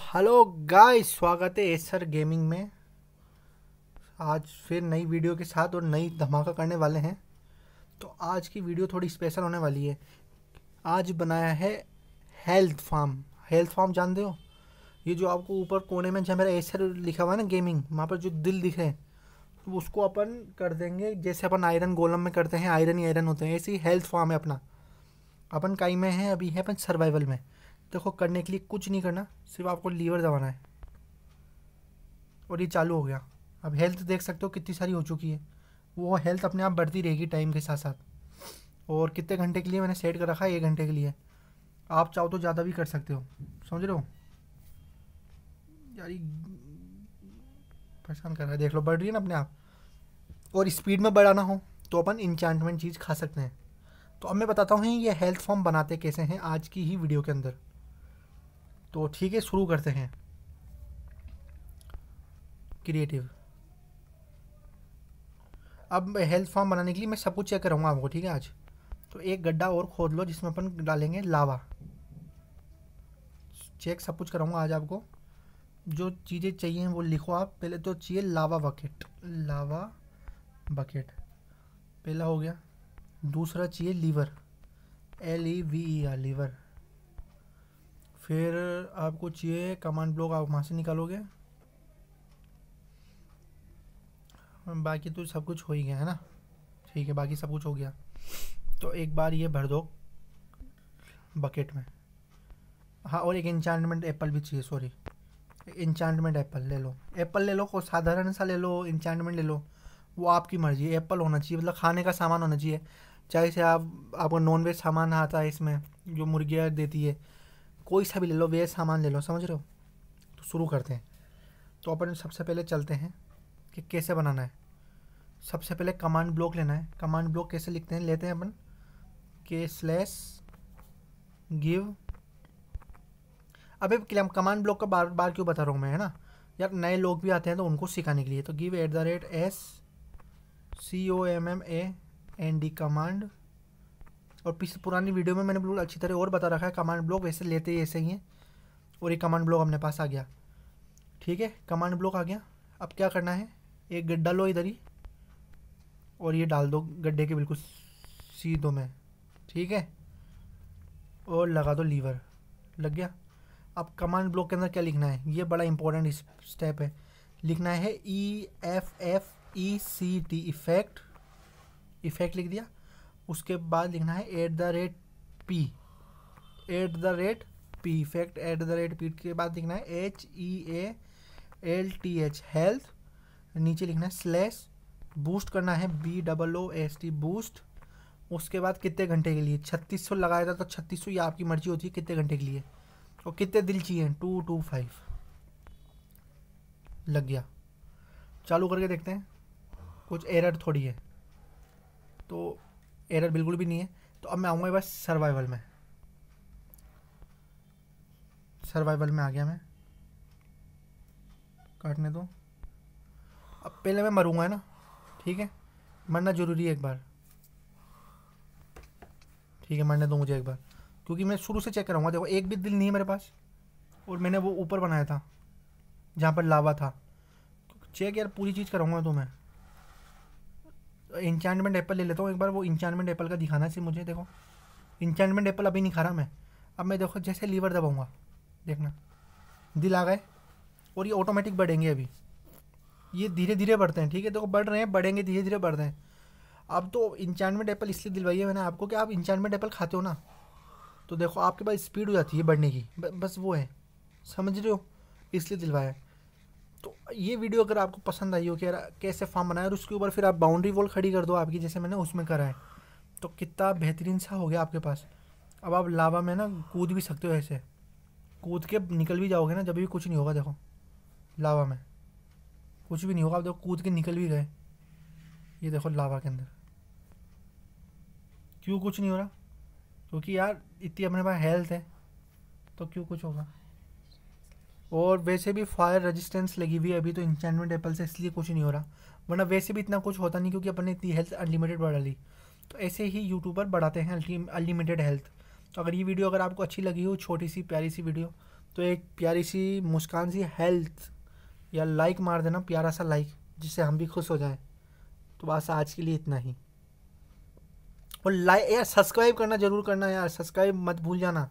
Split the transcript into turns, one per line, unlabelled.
hello guys स्वागत है Acer gaming में आज फिर नई वीडियो के साथ और नई धमाका करने वाले हैं तो आज की वीडियो थोड़ी स्पेशल होने वाली है आज बनाया है हेल्थ फार्म हेल्थ फार्म जानते हो ये जो आपको ऊपर कोने में जहाँ मेरा एसर लिखा हुआ है ना गेमिंग वहाँ पर जो दिल दिखे तो उसको अपन कर देंगे जैसे अपन आयरन गोलम में करते हैं आयरन ही आयरन होते हैं ऐसे ही हेल्थ फार्म है अपना अपन काई में है अभी है अपन सर्वाइवल में देखो करने के लिए कुछ नहीं करना सिर्फ आपको लीवर दबाना है और ये चालू हो गया अब हेल्थ देख सकते हो कितनी सारी हो चुकी है वो हेल्थ अपने आप बढ़ती रहेगी टाइम के साथ साथ और कितने घंटे के लिए मैंने सेट कर रखा है एक घंटे के लिए आप चाहो तो ज़्यादा भी कर सकते हो समझ रहे हो यार परेशान कर रहा है देख लो बढ़ रही है ना अपने आप और स्पीड में बढ़ाना हो तो अपन इंचांटमेंट चीज़ खा सकते हैं तो अब मैं बताता हूँ ये हेल्थ फॉर्म बनाते कैसे हैं आज की ही वीडियो के अंदर तो ठीक है शुरू करते हैं क्रिएटिव अब हेल्थ फॉर्म बनाने के लिए मैं सब कुछ चेक कराऊंगा आपको ठीक है आज तो एक गड्ढा और खोद लो जिसमें अपन डालेंगे लावा चेक सब कुछ कराऊंगा आज आपको जो चीज़ें चाहिए वो लिखो आप पहले तो चाहिए लावा बकेट लावा बकेट पहला हो गया दूसरा चाहिए lever L E V E R lever फिर आपको चाहिए कमांड ब्लॉक आप वहाँ से निकालोगे बाकी तो सब कुछ हो ही गया है ना ठीक है बाकी सब कुछ हो गया तो एक बार ये भर दो बकेट में हाँ और एक इंचांटमेंट एप्पल भी चाहिए सॉरी इंचांटमेंट एप्पल ले लो एप्पल ले लो को साधारण सा ले लो इंचांटमेंट ले लो वो आपकी मर्जी है एप्पल होना चाहिए मतलब खाने का सामान होना चाहिए चाहे से आप आपका नॉन वेज सामान आता है इसमें जो मुर्गियाँ देती है कोई सा भी ले लो वे सामान ले लो समझ रहे हो तो शुरू करते हैं तो अपन सबसे पहले चलते हैं कि कैसे बनाना है सबसे पहले कमांड ब्लॉक लेना है कमांड ब्लॉक कैसे लिखते हैं लेते हैं अपन के स्लैस गिव अबे कमांड ब्लॉक का बार बार क्यों बता रहा हूँ मैं है ना यार नए लोग भी आते हैं तो उनको सिखाने के लिए तो give at the rate S C O M M A N D command और पिछले पुरानी वीडियो में मैंने बिल्कुल अच्छी तरह और बता रखा है कमांड ब्लॉक वैसे लेते ही ऐसे ही हैं और ये कमांड ब्लॉक अपने पास आ गया ठीक है कमांड ब्लॉक आ गया अब क्या करना है एक गड्ढा लो इधर ही और ये डाल दो गड्ढे के बिल्कुल सीधों में ठीक है और लगा दो लीवर लग गया अब कमांड ब्लॉक के अंदर क्या लिखना है ये बड़ा इंपॉर्टेंट स्टेप है लिखना है E F F E C T effect effect लिख दिया उसके बाद लिखना है at the rate P at the rate P fact at the rate P के बाद लिखना है H E A L T H health नीचे लिखना है स्लैश बूस्ट करना है B double O S T boost उसके बाद कितने घंटे के लिए छत्तीस सौ लगाया था तो छत्तीस सौ ये आपकी मर्जी होती है कितने घंटे के लिए और कितने दिल चाहिए टू टू फाइव लग गया चालू करके देखते हैं कुछ एरर थोड़ी है तो एरर बिल्कुल भी नहीं है तो अब मैं आऊँगा बस सर्वाइवल में सर्वाइवल में आ गया मैं काटने दो अब पहले मैं मरूंगा ना ठीक है मरना ज़रूरी है एक बार ठीक है मरने दो मुझे एक बार क्योंकि मैं शुरू से चेक कराऊंगा देखो एक भी दिल नहीं है मेरे पास और मैंने वो ऊपर बनाया था जहाँ पर लावा था चेक यार पूरी चीज़ कराऊंगा तो मैं इंचानमेंट एप्पल ले लेता हूँ एक बार वो इंचानमेंट एप्पल का दिखाना सिर्फ मुझे देखो इंचानमेंट एप्पल अभी नहीं खा रहा मैं अब मैं देखो जैसे लीवर दबाऊँगा देखना दिल आ गए और ये ऑटोमेटिक बढ़ेंगे अभी ये धीरे धीरे बढ़ते हैं ठीक है देखो बढ़ रहे हैं बढ़ेंगे धीरे धीरे बढ़ रहे हैं अब तो इंचानमेंट एप्पल इसलिए दिलवाई है मैंने आपको कि आप इंचानमेंट एप्पल खाते हो ना तो देखो आपके पास स्पीड हो जाती है बढ़ने की बस वो है समझ रहे हो इसलिए दिलवाया ये वीडियो अगर आपको पसंद आई हो कि यार कैसे फॉर्म बनाए और उसके ऊपर फिर आप बाउंड्री वॉल खड़ी कर दो आपकी जैसे मैंने उसमें करा है तो कितना बेहतरीन सा हो गया आपके पास अब आप लावा में ना कूद भी सकते हो ऐसे कूद के निकल भी जाओगे ना जब भी कुछ नहीं होगा देखो लावा में कुछ भी नहीं होगा आप देखो कूद के निकल भी गए ये देखो लावा के अंदर क्यों कुछ नहीं हो रहा क्योंकि यार इतनी अपने पास हेल्थ है तो क्यों कुछ होगा और वैसे भी फायर रेजिस्टेंस लगी हुई है अभी तो इंचैनमेंट एप्पल से इसलिए कुछ नहीं हो रहा वरना वैसे भी इतना कुछ होता नहीं क्योंकि अपन ने इतनी हेल्थ अनलिमिटेड बढ़ा ली तो ऐसे ही यूट्यूबर बढ़ाते हैं अनलिमिटेड हेल्थ तो अगर ये वीडियो अगर आपको अच्छी लगी हो छोटी सी प्यारी सी वीडियो तो एक प्यारी सी मुस्कान सी हेल्थ या लाइक मार देना प्यारा सा लाइक जिससे हम भी खुश हो जाएं तो बस आज के लिए इतना ही और लाइक यार सब्सक्राइब करना ज़रूर करना यार सब्सक्राइब मत भूल जाना